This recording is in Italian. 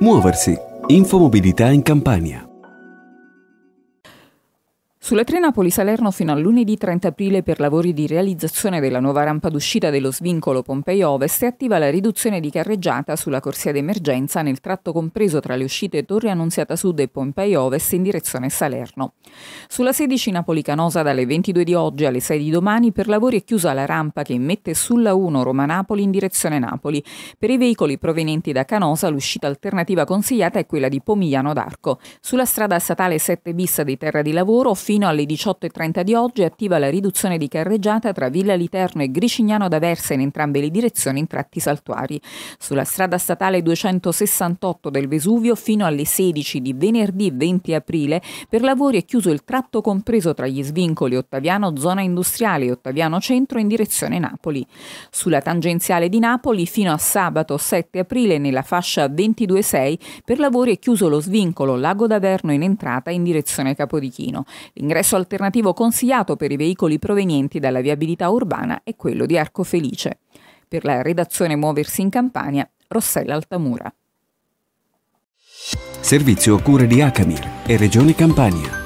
Muoversi. Infomobilità in Campania. Sulla tre Napoli-Salerno fino a lunedì 30 aprile per lavori di realizzazione della nuova rampa d'uscita dello svincolo Pompei Ovest è attiva la riduzione di carreggiata sulla corsia d'emergenza nel tratto compreso tra le uscite Torre Annunziata Sud e Pompei Ovest in direzione Salerno. Sulla 16 Napoli-Canosa dalle 22 di oggi alle 6 di domani per lavori è chiusa la rampa che mette sulla 1 Roma-Napoli in direzione Napoli. Per i veicoli provenienti da Canosa l'uscita alternativa consigliata è quella di Pomigliano d'Arco. Sulla strada statale 7 bis di Terra di Lavoro fino Fino alle 18.30 di oggi è attiva la riduzione di carreggiata tra Villa Literno e Gricignano d'Aversa in entrambe le direzioni in tratti saltuari. Sulla strada statale 268 del Vesuvio fino alle 16 di venerdì 20 aprile per lavori è chiuso il tratto compreso tra gli svincoli Ottaviano zona industriale e Ottaviano centro in direzione Napoli. Sulla tangenziale di Napoli fino a sabato 7 aprile nella fascia 22.6 per lavori è chiuso lo svincolo Lago d'Averno in entrata in direzione Capodichino. L'ingresso alternativo consigliato per i veicoli provenienti dalla viabilità urbana è quello di Arco Felice. Per la redazione Muoversi in Campania, Rossella Altamura. Servizio a cure di Acamir e Regione Campania.